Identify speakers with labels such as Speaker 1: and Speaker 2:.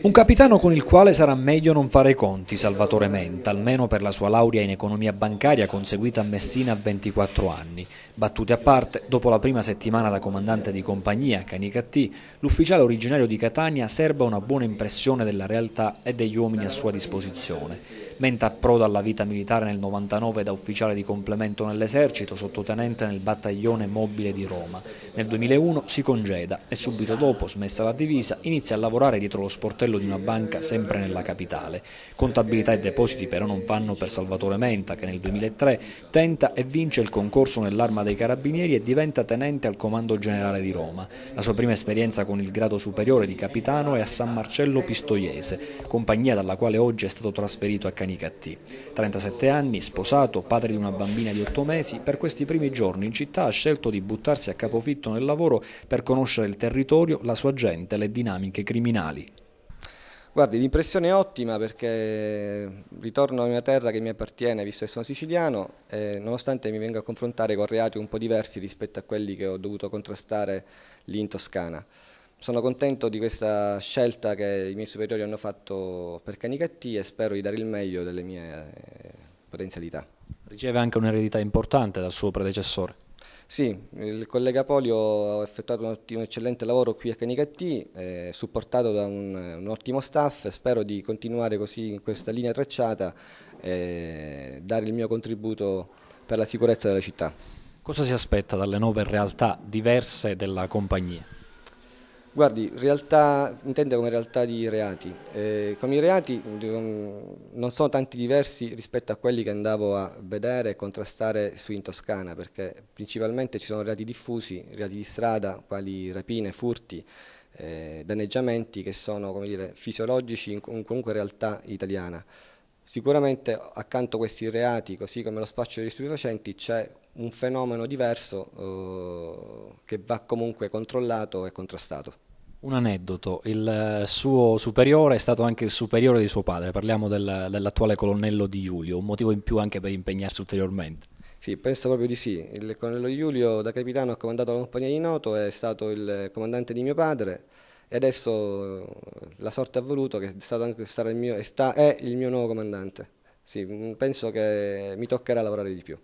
Speaker 1: Un capitano con il quale sarà meglio non fare i conti, Salvatore Menta, almeno per la sua laurea in economia bancaria conseguita a Messina a 24 anni. Battute a parte, dopo la prima settimana da comandante di compagnia a Canicattì, l'ufficiale originario di Catania serba una buona impressione della realtà e degli uomini a sua disposizione mentre approda alla vita militare nel 99 da ufficiale di complemento nell'esercito, sottotenente nel battaglione mobile di Roma. Nel 2001 si congeda e subito dopo, smessa la divisa, inizia a lavorare dietro lo sportello di una banca sempre nella capitale. Contabilità e depositi però non fanno per Salvatore Menta che nel 2003 tenta e vince il concorso nell'arma dei carabinieri e diventa tenente al comando generale di Roma. La sua prima esperienza con il grado superiore di capitano è a San Marcello Pistoiese, compagnia dalla quale oggi è stato trasferito a Cagliari Canicattì. 37 anni, sposato, padre di una bambina di 8 mesi, per questi primi giorni in città ha scelto di buttarsi a capofitto nel lavoro per conoscere il territorio, la sua gente, le dinamiche criminali.
Speaker 2: Guardi, l'impressione è ottima perché ritorno a una terra che mi appartiene, visto che sono siciliano, e nonostante mi venga a confrontare con reati un po' diversi rispetto a quelli che ho dovuto contrastare lì in Toscana. Sono contento di questa scelta che i miei superiori hanno fatto per Canicattì e spero di dare il meglio delle mie eh, potenzialità.
Speaker 1: Riceve anche un'eredità importante dal suo predecessore.
Speaker 2: Sì, il collega Polio ha effettuato un, un eccellente lavoro qui a Canicattì, eh, supportato da un, un, ottimo staff spero di continuare così in questa linea tracciata e dare il mio contributo per la sicurezza della città.
Speaker 1: Cosa si aspetta dalle nuove realtà diverse della compagnia?
Speaker 2: Guardi, realtà, intende come realtà di reati. Eh, come i reati diciamo, non sono tanti diversi rispetto a quelli che andavo a vedere e contrastare su in Toscana, perché principalmente ci sono reati diffusi, reati di strada, quali rapine, furti, eh, danneggiamenti che sono dire, fisiologici in qualunque realtà italiana. Sicuramente accanto a questi reati, così come lo spaccio degli stupefacenti, c'è un fenomeno diverso eh, che va comunque controllato e contrastato
Speaker 1: un aneddoto, il eh, suo superiore è stato anche il superiore di suo padre, parliamo del, dell'attuale colonnello di Giulio, un motivo in più anche per impegnarsi ulteriormente.
Speaker 2: Sì, penso proprio di sì. Il colonnello Giulio da capitano ha comandato la compagnia di Noto, è stato il comandante di mio padre e adesso eh, la sorte ha voluto che è stato anche il mio, è, sta, è il mio nuovo comandante. Sì, mm, penso che mi toccherà lavorare di più.